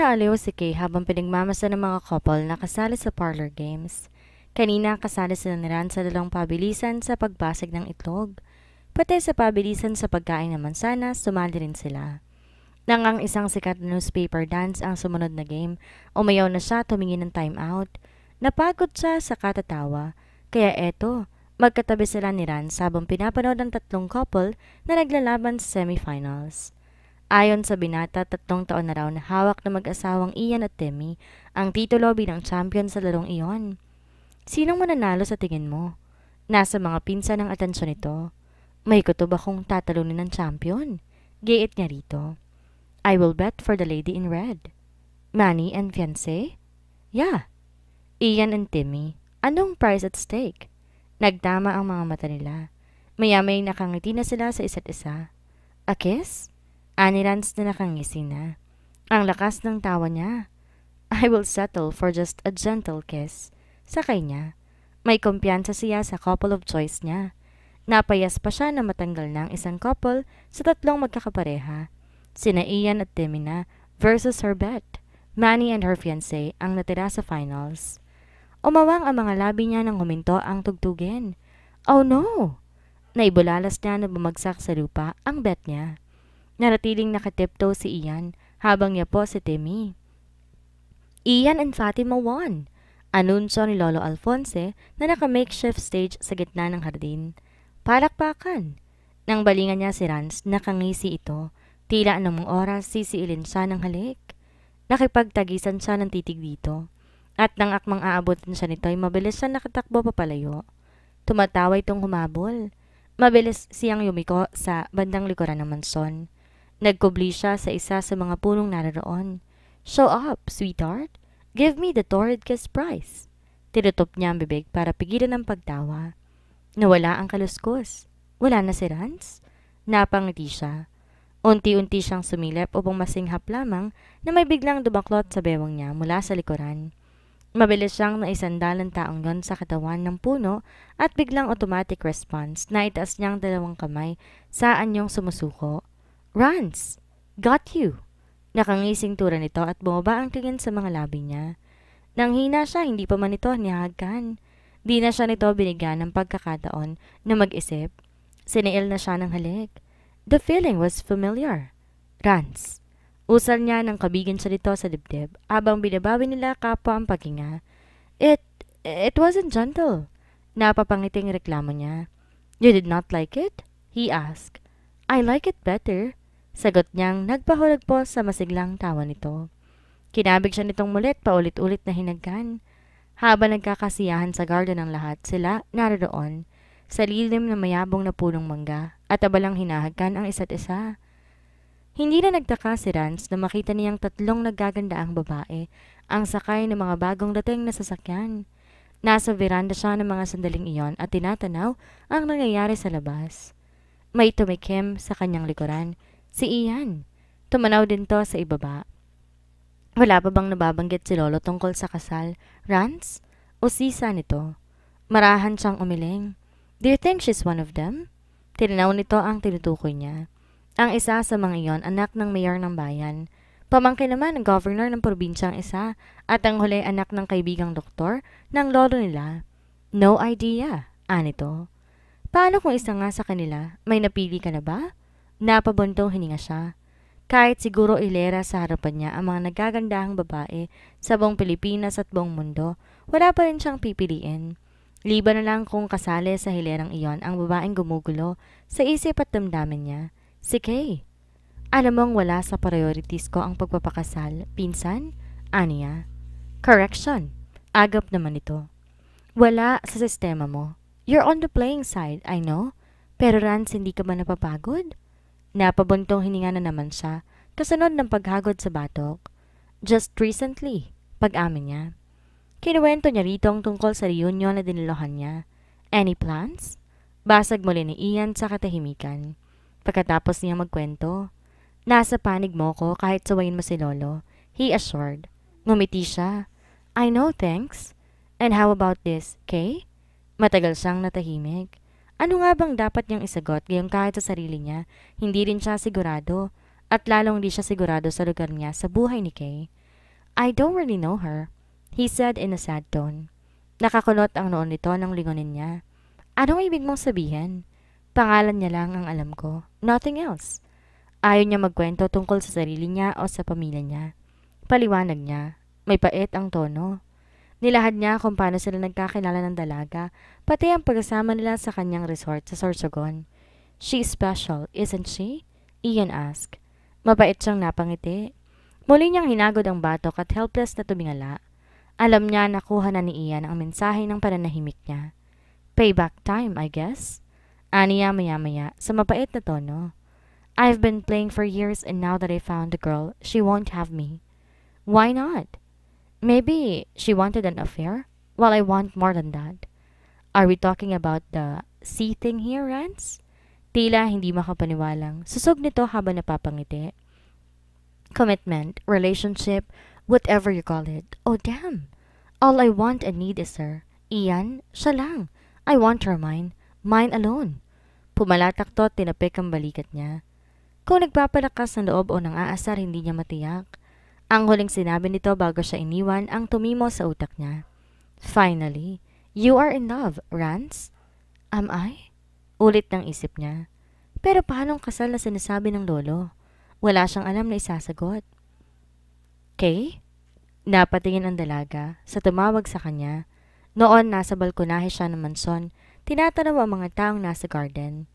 naaliw si Kay habang pinagmamasa ng mga couple na kasali sa parlor games. Kanina kasali sila ni Ran sa dalawang pabilisan sa pagbasag ng itlog. Pati sa pabilisan sa pagkain ng mansanas, sumali rin sila. Nang ang isang sikat na newspaper dance ang sumunod na game, umayaw na siya tumingin ng time out. Napagod siya sa katatawa, kaya eto, magkatabi sila ni Ran sabang pinapanood ang tatlong couple na naglalaban sa semifinals. Ayon sa binata, tatlong taon na raw na hawak ng mag-asawang Ian at Timmy ang titulo bilang champion sa larong iyon. Sinong mananalo sa tingin mo? Nasa mga pinsan ng atensyon nito. May kutob akong tatalunin ng champion. Gayet niya rito. I will bet for the lady in red. Manny and fiancé? Yeah. Ian and Timmy, anong price at stake? Nagtama ang mga mata nila. Maya-may nakangiti na sila sa isa't isa. A kiss? Ani na nakangisi na. Ang lakas ng tawa niya. I will settle for just a gentle kiss. Sa kanya, May kumpiyansa siya sa couple of choice niya. Napayas pa siya na matanggal ng isang couple sa tatlong magkakapareha. Sina Ian at Demina versus her bet. Manny and her fiancé ang natira sa finals. Umawang ang mga labi niya nang huminto ang tugtugin. Oh no! Naibulalas niya na bumagsak sa lupa ang bet niya. Naratiling nakatiptoe si Ian habang niya po si Timmy. Ian and Fatima won! Anunsyo ni Lolo Alfonse na naka-makeshift stage sa gitna ng hardin. Palakpakan! Nang balingan niya si Rans, nakangisi ito. Tila anumang oras sisiilin siya ng halik. Nakipagtagisan siya ng titig dito. At nang akmang aabotin siya nito ay mabilis siya nakatakbo papalayo. Tumatawa itong humabol. Mabilis siyang yumiko sa bandang likuran ng mansyon. Nagkubli siya sa isa sa mga punong naroroon. Show up, sweetheart. Give me the torrid kiss price. Tinutop niya ang bibig para pigilan ang pagtawa. Nawala ang kaluskos. Wala na si Rance. Napangiti siya. Unti-unti siyang sumilip upang masinghap lamang na may biglang dumaklot sa bewang niya mula sa likuran. Mabilis siyang naisandalan taong yon sa katawan ng puno at biglang automatic response na itaas niyang dalawang kamay sa anyong sumusuko. Rance! Got you! Nakangising tura nito at bumaba ang tingin sa mga labi niya. Nang hina siya, hindi pa man ito niyagan. Di na siya nito binigyan ng pagkakataon na mag-isip. Sinail na siya ng halik. The feeling was familiar. Rance. Usal niya ng kabigin siya nito sa dibdib habang binabawi nila kapwa ang paghinga. It, it wasn't gentle. Napapangiting reklamo niya. You did not like it? He asked. I like it better. Sagot niyang nagpahulog po sa masiglang tawa nito. Kinabig siya nitong mulit paulit-ulit na hinagkan. Habang nagkakasiyahan sa garden ng lahat, sila naroon sa lilim na mayabong na punong mangga at abalang hinahagkan ang isa't isa. Hindi na nagtaka si Rance na makita niyang tatlong nagagandaang babae ang sakay ng mga bagong dating na sasakyan. Nasa veranda siya ng mga sandaling iyon at tinatanaw ang nangyayari sa labas. May tumikim sa kanyang likuran Si Ian. Tumanaw din to sa ibaba. Wala pa bang nababanggit si Lolo tungkol sa kasal? Rance? O sisa nito? Marahan siyang umiling. Do you think she's one of them? Tinanaw nito ang tinutukoy niya. Ang isa sa mga iyon, anak ng mayor ng bayan. Pamangkin naman ng governor ng probinsyang isa at ang huli anak ng kaibigang doktor ng lolo nila. No idea, anito. Paano kung isa nga sa kanila? May napili ka na ba? Napabuntong hininga siya. Kahit siguro ilera sa harapan niya ang mga nagagandahang babae sa buong Pilipinas at buong mundo, wala pa rin siyang pipiliin. Liba na lang kung kasali sa hilerang iyon ang babaeng gumugulo sa isip at damdamin niya, si Kay. Alam mong wala sa priorities ko ang pagpapakasal, pinsan? Aniya. Correction. Agap naman ito. Wala sa sistema mo. You're on the playing side, I know. Pero Rans, hindi ka ba napapagod? Napabuntong hininga na naman siya, kasunod ng paghagod sa batok. Just recently, pag-amin niya. Kinuwento niya rito ang tungkol sa reunion na dinilohan niya. Any plans? Basag muli ni Ian sa katahimikan. Pagkatapos niya magkwento, Nasa panig mo ko kahit sawayin mo si Lolo, he assured. Ngumiti siya. I know, thanks. And how about this, Kay? Matagal siyang natahimik. Ano nga bang dapat niyang isagot gayon kahit sa sarili niya? Hindi rin siya sigurado at lalong hindi siya sigurado sa lugar niya sa buhay ni Kay. I don't really know her, he said in a sad tone. Nakakunot ang noon nito ng lingonin niya. Anong ibig mong sabihin? Pangalan niya lang ang alam ko, nothing else. Ayaw niya magkwento tungkol sa sarili niya o sa pamilya niya. Paliwanag niya, may pait ang tono. Nilahad niya kung paano sila nagkakilala ng dalaga, pati ang pagkasama nila sa kanyang resort sa Sorsogon. She's special, isn't she? Ian asked. Mabait siyang napangiti. Muli niyang hinagod ang batok at helpless na tumingala. Alam niya nakuha na ni Ian ang mensahe ng pananahimik niya. Payback time, I guess? Aniya maya-maya sa mabait na tono. I've been playing for years and now that I found the girl, she won't have me. Why not? Maybe she wanted an affair? Well, I want more than that. Are we talking about the C thing here, Rance? Tila hindi makapaniwalang. Susog nito habang napapangiti. Commitment, relationship, whatever you call it. Oh, damn. All I want and need is her. Iyan, siya lang. I want her mine. Mine alone. Pumalatak to at tinapik ang balikat niya. Kung nagpapalakas ng loob o nang aasar, hindi niya matiyak. Ang huling sinabi nito bago siya iniwan ang tumimo sa utak niya. Finally, you are in love, Rance? Am I? Ulit ng isip niya. Pero paanong kasal na sinasabi ng lolo? Wala siyang alam na isasagot. Kay? Napatingin ang dalaga sa tumawag sa kanya. Noon nasa balkonahe siya ng mansyon, tinatanaw ang mga taong nasa garden.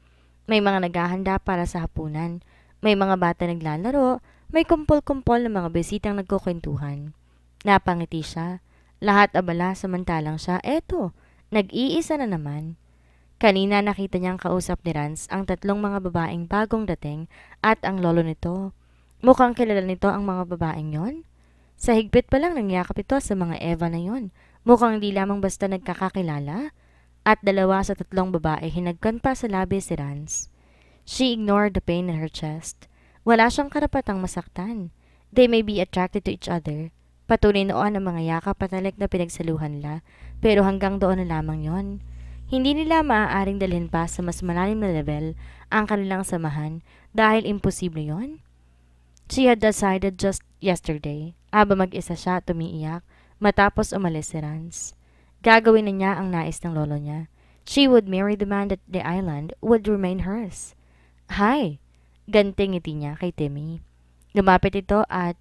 May mga naghahanda para sa hapunan, may mga bata naglalaro, may kumpol-kumpol ng mga bisitang nagkukwentuhan. Napangiti siya. Lahat abala samantalang siya, eto, nag-iisa na naman. Kanina nakita niyang kausap ni Rance ang tatlong mga babaeng bagong dating at ang lolo nito. Mukhang kilala nito ang mga babaeng yon. Sa higpit pa lang nangyakap ito sa mga Eva na yon. Mukhang hindi lamang basta nagkakakilala. At dalawa sa tatlong babae hinagkan pa sa labi si Rance. She ignored the pain in her chest. Wala siyang karapatang masaktan. They may be attracted to each other. Patuloy noon ang mga yakap patalik na pinagsaluhan nila, pero hanggang doon na lamang yon. Hindi nila maaaring dalhin pa sa mas malalim na level ang kanilang samahan dahil imposible yon. She had decided just yesterday, aba mag-isa siya tumiiyak matapos umalis si Rance. Gagawin na niya ang nais ng lolo niya. She would marry the man that the island would remain hers. Hi! gante ngiti niya kay Timmy. Lumapit ito at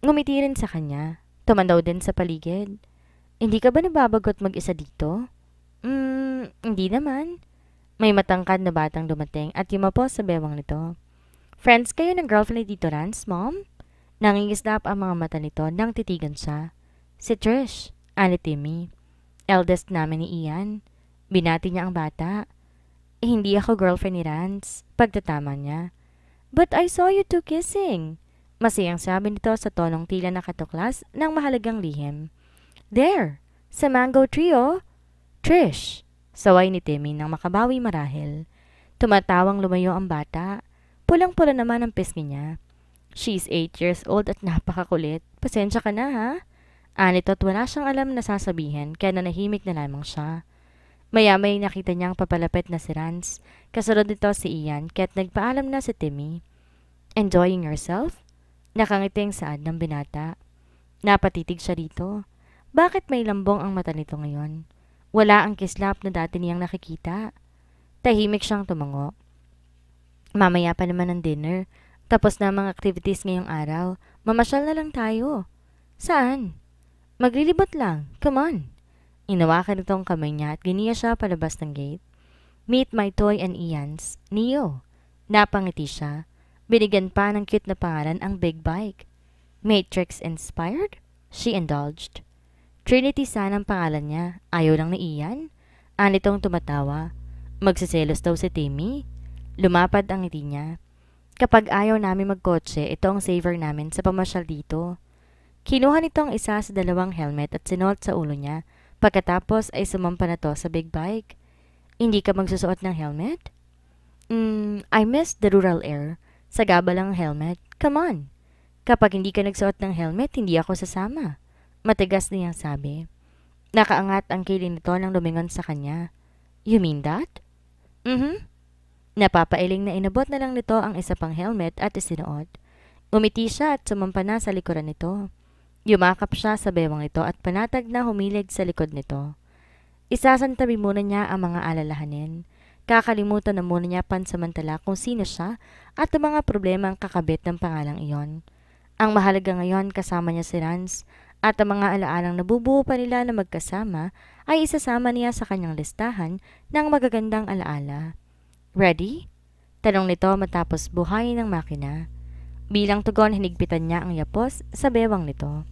ngumiti rin sa kanya. Tumandaw din sa paligid. Hindi ka ba nababagot mag-isa dito? Hmm, hindi naman. May matangkad na batang dumating at yumapo sa bewang nito. Friends kayo ng girlfriend ni Tito Lance, Mom? Nangingisdap ang mga mata nito nang titigan siya. Si Trish, ani Timmy. Eldest namin ni Ian. Binati niya ang bata. Eh, hindi ako girlfriend ni Rance. Pagtatama niya. But I saw you two kissing. Masayang sabi nito sa tonong tila nakatuklas ng mahalagang lihim. There! Sa mango tree, oh! Trish! Saway ni Timmy nang makabawi marahil. Tumatawang lumayo ang bata. Pulang-pula naman ang pisngi niya. She's 8 years old at napakakulit. Pasensya ka na ha? Anito't wala siyang alam na sasabihin kaya nanahimik na lamang siya. Maya may nakita niyang papalapit na si Rance. Kasunod nito si Ian, kaya't nagpaalam na si Timmy. Enjoying yourself? Nakangiting saad ng binata. Napatitig siya dito. Bakit may lambong ang mata nito ngayon? Wala ang kislap na dati niyang nakikita. Tahimik siyang tumango. Mamaya pa naman ang dinner. Tapos na mga activities ngayong araw. Mamasyal na lang tayo. Saan? Maglilibot lang. Come on. Inawakan nito ang kamay niya at giniya siya palabas ng gate. Meet my toy and Ian's, Neo. Napangiti siya. Binigyan pa ng cute na pangalan ang big bike. Matrix inspired? She indulged. Trinity sana ang pangalan niya. Ayaw lang ni Ian. Anitong tumatawa. Magsiselos daw si Timmy. Lumapad ang ngiti niya. Kapag ayaw namin magkotse, ito ang saver namin sa pamasyal dito. Kinuha nito ang isa sa dalawang helmet at sinuot sa ulo niya Pagkatapos ay sumampa na to sa big bike. Hindi ka magsusuot ng helmet? Mm, I miss the rural air. Sagaba lang helmet. Come on. Kapag hindi ka nagsuot ng helmet, hindi ako sasama. Matigas niyang sabi. Nakaangat ang kilin nito nang lumingon sa kanya. You mean that? Mm-hmm. Napapailing na inabot na lang nito ang isa pang helmet at isinuot. Umiti siya at sumampa na sa likuran nito. Yumakap siya sa bewang ito at panatag na humilig sa likod nito. Isasantabi muna niya ang mga alalahanin. Kakalimutan na muna niya pansamantala kung sino siya at ang mga problema ang kakabit ng pangalang iyon. Ang mahalaga ngayon kasama niya si Rance at ang mga alaalang nabubuo pa nila na magkasama ay isasama niya sa kanyang listahan ng magagandang alaala. Ready? Tanong nito matapos buhayin ng makina. Bilang tugon hinigpitan niya ang yapos sa bewang nito.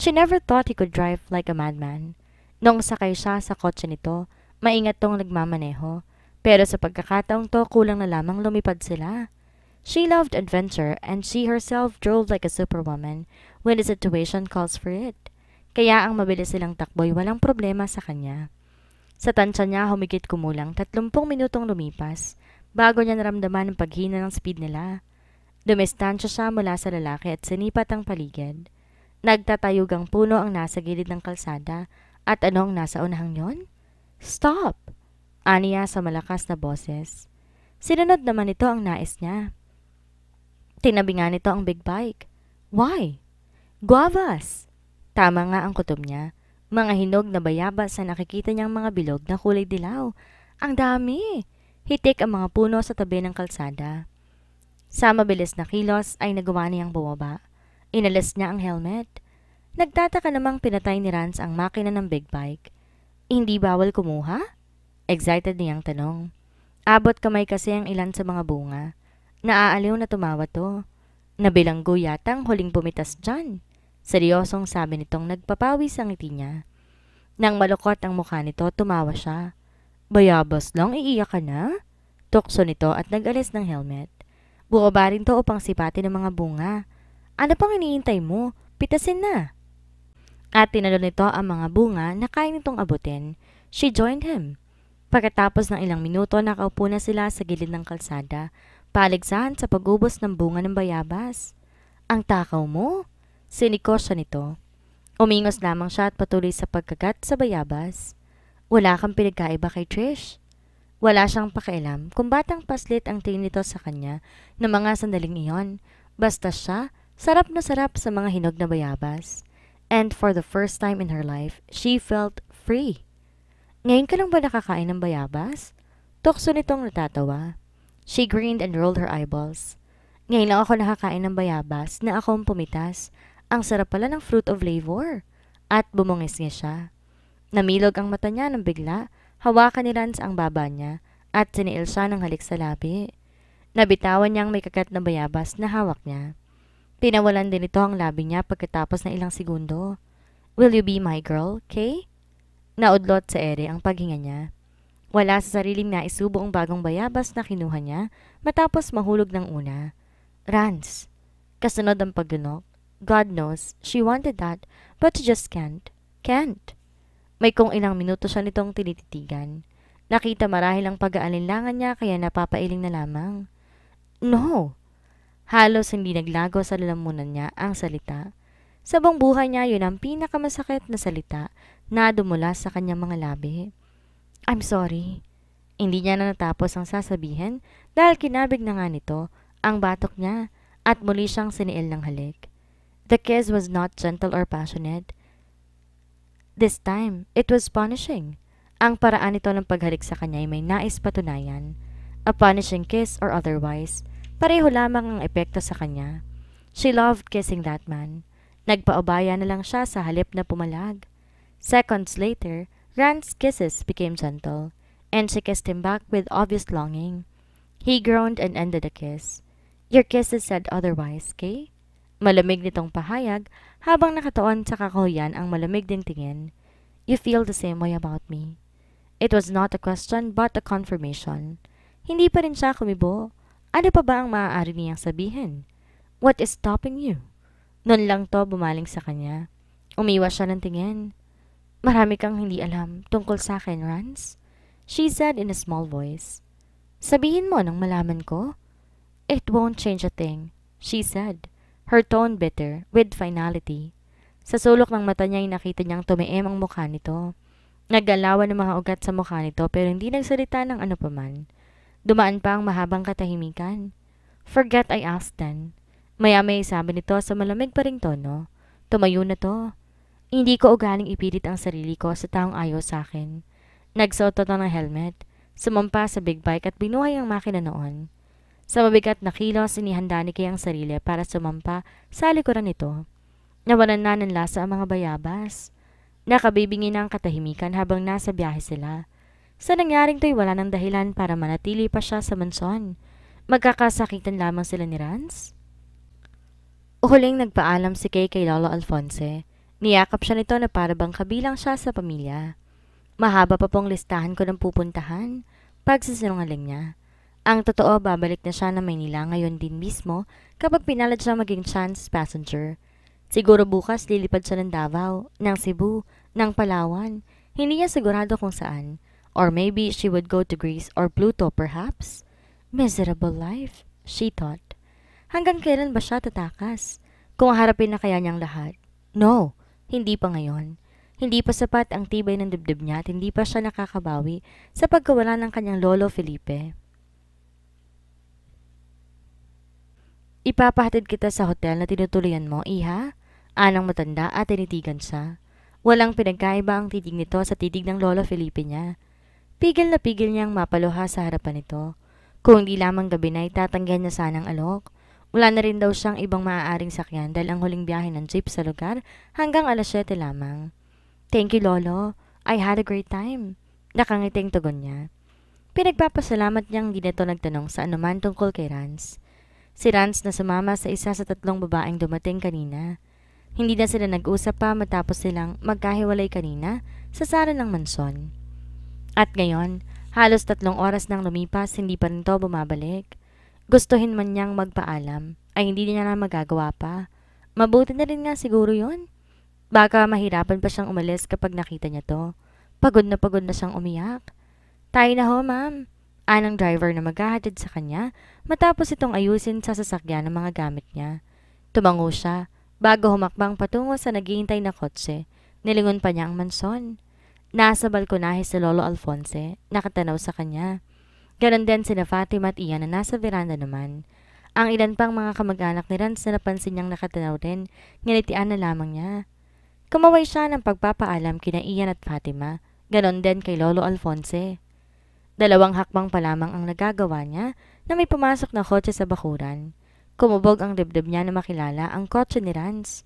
She never thought he could drive like a madman. Nung sakay siya sa kotse nito, maingat tong nagmamaneho. Pero sa pagkakataong to, kulang na lamang lumipad sila. She loved adventure and she herself drove like a superwoman when the situation calls for it. Kaya ang mabilis silang takboy walang problema sa kanya. Sa tansya niya, humigit kumulang 30 minutong lumipas bago niya naramdaman ang paghina ng speed nila. Dumistansya siya mula sa lalaki at sinipat ang paligid. Nagtatayugang puno ang nasa gilid ng kalsada at ano ang nasa unahang yon? Stop! Aniya sa malakas na boses. Sinunod naman nito ang nais niya. Tinabi nga nito ang big bike. Why? Guavas! Tama nga ang kutob niya. Mga hinog na bayabas sa nakikita niyang mga bilog na kulay dilaw. Ang dami! Hitik ang mga puno sa tabi ng kalsada. Sa mabilis na kilos ay nagawa niyang bumaba. Inalis niya ang helmet. Nagtataka namang pinatay ni Rance ang makina ng big bike. Hindi bawal kumuha? Excited niyang tanong. Abot kamay kasi ang ilan sa mga bunga. Naaaliw na tumawa to. Nabilanggo yata ang huling bumitas dyan. Seryosong sabi nitong nagpapawis ang ngiti niya. Nang malukot ang mukha nito, tumawa siya. Bayabas lang, iiyak ka na? Tukso nito at nagalis ng helmet. Bukaba rin to upang sipati ng mga bunga. Ano pang iniintay mo? Pitasin na! At tinalo nito ang mga bunga na kaya nitong abutin. She joined him. Pagkatapos ng ilang minuto, nakaupo na sila sa gilid ng kalsada, paligsahan sa pagubos ng bunga ng bayabas. Ang takaw mo! Siniko siya nito. Umingos lamang siya at patuloy sa pagkagat sa bayabas. Wala kang pinagkaiba kay Trish. Wala siyang pakialam kung batang paslit ang tingin nito sa kanya ng mga sandaling iyon. Basta siya Sarap na sarap sa mga hinog na bayabas. And for the first time in her life, she felt free. Ngayon ka lang ba nakakain ng bayabas? Tukso nitong natatawa. She grinned and rolled her eyeballs. Ngayon lang ako nakakain ng bayabas na akong pumitas. Ang sarap pala ng fruit of labor. At bumungis niya siya. Namilog ang mata niya nang bigla. Hawakan ni Lance ang baba niya at siniil siya ng halik sa labi. Nabitawan niyang may kagat na bayabas na hawak niya. Pinawalan din ito ang labi niya pagkatapos ng ilang segundo. Will you be my girl, Kay? Naudlot sa ere ang paghinga niya. Wala sa sarili niya isubo ang bagong bayabas na kinuha niya matapos mahulog ng una. Rance. Kasunod ang paglunok. God knows, she wanted that, but just can't. Can't! May kung ilang minuto siya nitong tinititigan. Nakita marahil ang pag-aalinlangan niya kaya napapailing na lamang. No! Halos hindi naglago sa lalamunan niya ang salita. Sa buong buhay niya, yun ang pinakamasakit na salita na dumula sa kanyang mga labi. I'm sorry. Hindi niya na natapos ang sasabihin dahil kinabig na nga nito ang batok niya at muli siyang siniil ng halik. The kiss was not gentle or passionate. This time, it was punishing. Ang paraan nito ng paghalik sa kanya ay may nais patunayan. A punishing kiss or otherwise – Pareho lamang ang epekto sa kanya. She loved kissing that man. Nagpaubaya na lang siya sa halip na pumalag. Seconds later, Rand's kisses became gentle, and she kissed him back with obvious longing. He groaned and ended the kiss. Your kisses said otherwise, Kay? Malamig nitong pahayag habang nakatuon sa kakuyan ang malamig ding tingin. You feel the same way about me. It was not a question but a confirmation. Hindi pa rin siya kumibo. Ano pa ba ang maaari niyang sabihin? What is stopping you? Noon lang to bumaling sa kanya. Umiwas siya ng tingin. Marami kang hindi alam tungkol sa akin, Rans. She said in a small voice. Sabihin mo nang malaman ko. It won't change a thing, she said, her tone bitter with finality. Sa sulok ng mata niya ay nakita niyang tumiim ang mukha nito. Nagalawan ng mga ugat sa mukha nito pero hindi nagsalita ng ano paman. Dumaan pa ang mahabang katahimikan. Forget I asked then. Maya-maya sabi nito sa malamig pa ring tono. Tumayo na to. Hindi ko ugaling ipilit ang sarili ko sa taong ayaw sa akin. Nagsuot to ng helmet. Sumampa sa big bike at binuhay ang makina noon. Sa mabigat na kilos, inihanda ni Kay ang sarili para sumampa sa likuran nito. Nawalan na ng lasa ang mga bayabas. Nakabibingi na ang katahimikan habang nasa biyahe sila. Sa nangyaring to'y wala ng dahilan para manatili pa siya sa mansyon. Magkakasakitan lamang sila ni Rance? Huling nagpaalam si Kay kay Lolo Alfonse. Niyakap siya nito na parabang kabilang siya sa pamilya. Mahaba pa pong listahan ko ng pupuntahan, pagsisinungaling niya. Ang totoo, babalik na siya na Maynila ngayon din mismo kapag pinalad siya maging chance passenger. Siguro bukas lilipad siya ng Davao, ng Cebu, ng Palawan. Hindi niya sigurado kung saan. Or maybe she would go to Greece or Pluto perhaps. Miserable life, she thought. Hanggang kailan ba siya tatakas? Kung harapin na kaya niyang lahat? No, hindi pa ngayon. Hindi pa sapat ang tibay ng dibdib niya at hindi pa siya nakakabawi sa pagkawala ng kanyang lolo Felipe. Ipapahatid kita sa hotel na tinutuloyan mo, iha? Anang matanda at tinitigan siya. Walang pinagkaiba ang titig nito sa titig ng lolo Felipe niya. Pigil na pigil niyang mapaluha sa harapan nito. Kung hindi lamang gabi na itatanggihan niya sanang alok. Wala na rin daw siyang ibang maaaring sakyan dahil ang huling biyahe ng jeep sa lugar hanggang alas 7 lamang. Thank you, Lolo. I had a great time. Nakangiting tugon niya. Pinagpapasalamat niyang hindi na nagtanong sa anuman tungkol kay Rance. Si Rance na sumama sa isa sa tatlong babaeng dumating kanina. Hindi na sila nag-usap pa matapos silang magkahiwalay kanina sa sala ng mansyon. At ngayon, halos tatlong oras nang lumipas, hindi pa rin to bumabalik. Gustuhin man niyang magpaalam, ay hindi niya na magagawa pa. Mabuti na rin nga siguro yon. Baka mahirapan pa siyang umalis kapag nakita niya to. Pagod na pagod na siyang umiyak. Tayo na ho, ma'am. Anong driver na maghahatid sa kanya matapos itong ayusin sa sasakyan ng mga gamit niya. Tumango siya bago humakbang patungo sa naghihintay na kotse. Nilingon pa niya ang manson. Nasa balkonahe si Lolo Alfonse, nakatanaw sa kanya. Ganon din sina Fatima at Ian na nasa veranda naman. Ang ilan pang mga kamag-anak ni Rance na napansin niyang nakatanaw din, nginitian na lamang niya. Kumaway siya ng pagpapaalam kina Ian at Fatima, ganon din kay Lolo Alfonse. Dalawang hakbang pa lamang ang nagagawa niya na may pumasok na kotse sa bakuran. Kumubog ang dibdib niya na makilala ang kotse ni Rance.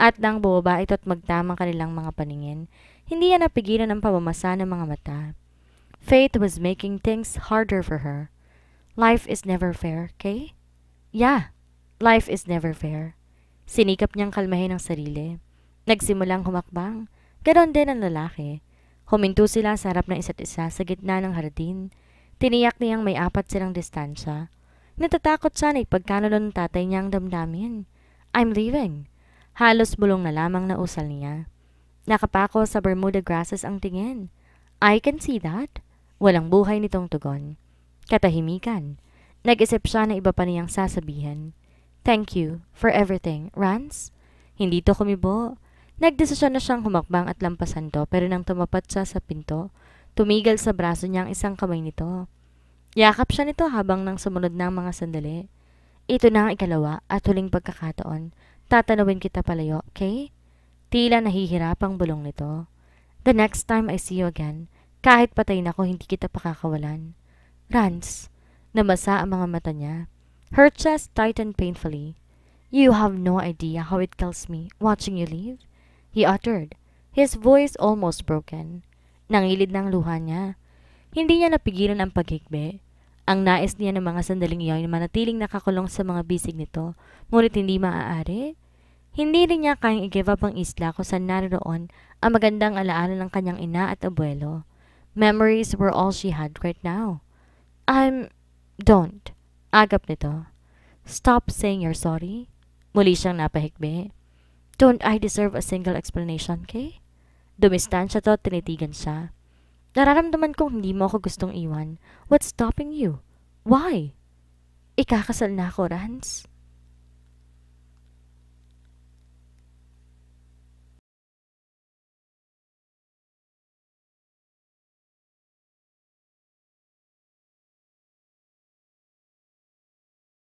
At nang bumaba ito at magtamang kanilang mga paningin, hindi niya napigilan ang pamamasa ng mga mata. Faith was making things harder for her. Life is never fair, Kay? Yeah, life is never fair. Sinikap niyang kalmahin ang sarili. Nagsimulang humakbang. Ganon din ang lalaki. Huminto sila sa harap ng isa't isa sa gitna ng hardin. Tiniyak niyang may apat silang distansya. Natatakot sana'y eh, pagkanulo ng tatay niya ang damdamin. I'm leaving. Halos bulong na lamang na usal niya. Nakapako sa Bermuda grasses ang tingin. I can see that. Walang buhay nitong tugon. Katahimikan. Nag-isip siya na iba pa niyang sasabihin. Thank you for everything, Rance. Hindi to kumibo. Nagdesisyon na siyang humakbang at lampasan to pero nang tumapat siya sa pinto, tumigil sa braso niya ang isang kamay nito. Yakap siya nito habang nang sumunod ng mga sandali. Ito na ang ikalawa at huling pagkakataon. Tatanawin kita palayo, okay? Tila nahihirapang bulong nito. The next time I see you again, kahit patay na ako, hindi kita pakakawalan. Rance, namasa ang mga mata niya. Her chest tightened painfully. You have no idea how it kills me watching you leave, he uttered, his voice almost broken. Nangilid ng luha niya. Hindi niya napigilan ang paghigbe. Ang nais niya ng mga sandaling iyon ay manatiling nakakulong sa mga bisig nito, ngunit hindi maaari. Hindi rin niya kayang i-give up ang isla kung saan naroon ang magandang alaala ng kanyang ina at abuelo. Memories were all she had right now. I'm... Don't. Agap nito. Stop saying you're sorry. Muli siyang napahikbi. Don't I deserve a single explanation, Kay? Dumistan siya to, tinitigan siya. Nararamdaman kong hindi mo ako gustong iwan. What's stopping you? Why? Ikakasal na ako, Rance.